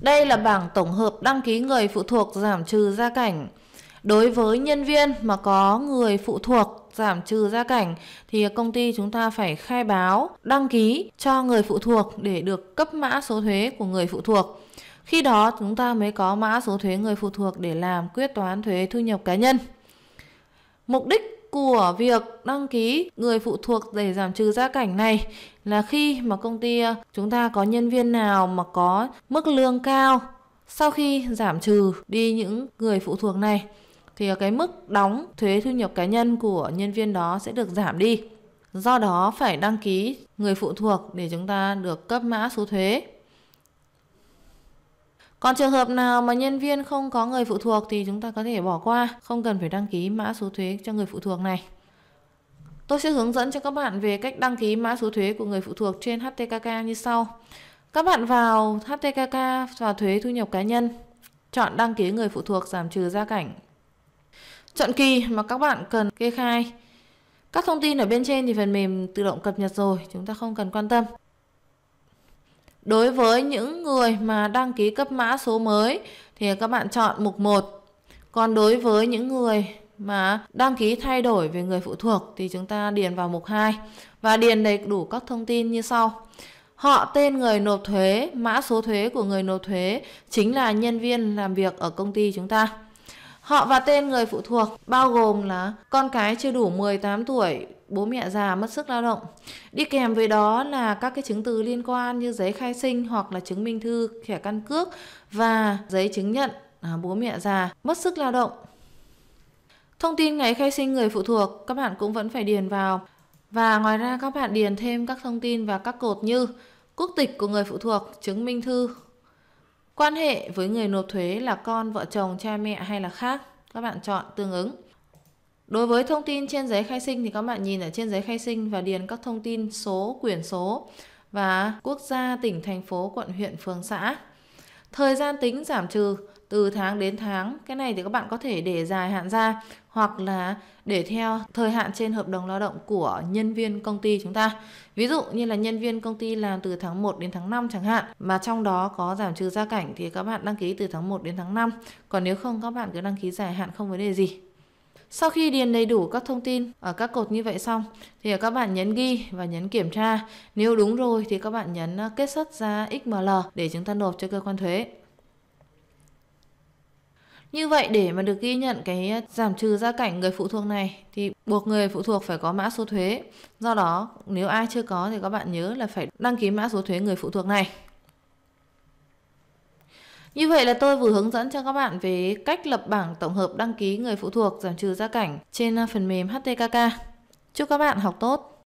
Đây là bảng tổng hợp đăng ký người phụ thuộc giảm trừ gia cảnh. Đối với nhân viên mà có người phụ thuộc giảm trừ gia cảnh thì công ty chúng ta phải khai báo đăng ký cho người phụ thuộc để được cấp mã số thuế của người phụ thuộc. Khi đó chúng ta mới có mã số thuế người phụ thuộc để làm quyết toán thuế thu nhập cá nhân. Mục đích của việc đăng ký người phụ thuộc để giảm trừ gia cảnh này là khi mà công ty ờ, chúng ta có nhân viên nào mà có mức lương cao sau khi giảm trừ đi những người phụ thuộc này thì ờ, cái mức đóng thuế thu nhập cá nhân của nhân viên đó sẽ được giảm đi. Do đó phải đăng ký người phụ thuộc để chúng ta được cấp mã số thuế. Còn trường hợp nào mà nhân viên không có người phụ thuộc thì chúng ta có thể bỏ qua, không cần phải đăng ký mã số thuế cho người phụ thuộc này. Tôi sẽ hướng dẫn cho các bạn về cách đăng ký mã số thuế của người phụ thuộc trên HTKK như sau. Các bạn vào HTKK và thuế thu nhập cá nhân, chọn đăng ký người phụ thuộc giảm trừ gia cảnh. Chọn kỳ mà các bạn cần kê khai. Các thông tin ở bên trên thì phần mềm tự động cập nhật rồi, chúng ta không cần quan tâm. Đối với những người mà đăng ký cấp mã số mới thì các bạn chọn mục 1. Còn đối với những người mà đăng ký thay đổi về người phụ thuộc thì chúng ta điền vào mục 2 và điền đầy đủ các thông tin như sau. Họ tên người nộp thuế, mã số thuế của người nộp thuế chính là nhân viên làm việc ở công ty chúng ta. Họ và tên người phụ thuộc bao gồm là con cái chưa đủ 18 tuổi, bố mẹ già mất sức lao động. Đi kèm với đó là các cái chứng từ liên quan như giấy khai sinh hoặc là chứng minh thư, thẻ căn cước và giấy chứng nhận à, bố mẹ già mất sức lao động. Thông tin ngày khai sinh người phụ thuộc các bạn cũng vẫn phải điền vào. Và ngoài ra các bạn điền thêm các thông tin và các cột như quốc tịch của người phụ thuộc, chứng minh thư, Quan hệ với người nộp thuế là con, vợ chồng, cha mẹ hay là khác, các bạn chọn tương ứng. Đối với thông tin trên giấy khai sinh thì các bạn nhìn ở trên giấy khai sinh và điền các thông tin số, quyển số và quốc gia, tỉnh, thành phố, quận, huyện, phường, xã. Thời gian tính giảm trừ từ tháng đến tháng. Cái này thì các bạn có thể để dài hạn ra hoặc là để theo thời hạn trên hợp đồng lao động của nhân viên công ty chúng ta. Ví dụ như là nhân viên công ty làm từ tháng 1 đến tháng 5 chẳng hạn mà trong đó có giảm trừ gia cảnh thì các bạn đăng ký từ tháng 1 đến tháng 5. Còn nếu không các bạn cứ đăng ký dài hạn không vấn đề gì. Sau khi điền đầy đủ các thông tin ở ờ, các cột như vậy xong thì các bạn nhấn ghi và nhấn kiểm tra. Nếu đúng rồi thì các bạn nhấn ờ, kết xuất ra XML để chúng ta nộp cho cơ quan thuế. Như vậy để mà được ghi nhận cái à, giảm trừ gia cảnh người phụ thuộc này thì buộc người phụ thuộc phải có mã số thuế. Do đó nếu ai chưa có thì các bạn nhớ là phải đăng ký mã số thuế người phụ thuộc này. Như vậy là tôi vừa hướng dẫn cho các bạn về cách lập bảng tổng hợp đăng ký người phụ thuộc giảm trừ gia cảnh trên à, phần mềm HTKK. Chúc các bạn học tốt!